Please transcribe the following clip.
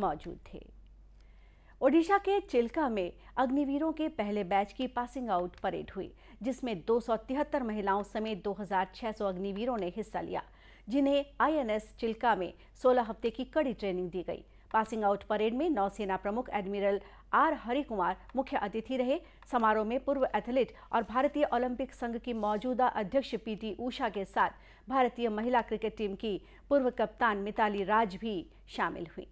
मौजूद थे ओडिशा के चिल्का में अग्निवीरों के पहले बैच की पासिंग आउट परेड हुई जिसमें दो महिलाओं समेत 2600 अग्निवीरों ने हिस्सा लिया जिन्हें आईएनएस चिल्का में 16 हफ्ते की कड़ी ट्रेनिंग दी गई पासिंग आउट परेड में नौसेना प्रमुख एडमिरल आर हरिकुमार मुख्य अतिथि रहे समारोह में पूर्व एथलीट और भारतीय ओलंपिक संघ की मौजूदा अध्यक्ष पीटी ऊषा के साथ भारतीय महिला क्रिकेट टीम की पूर्व कप्तान मिताली राज भी शामिल हुई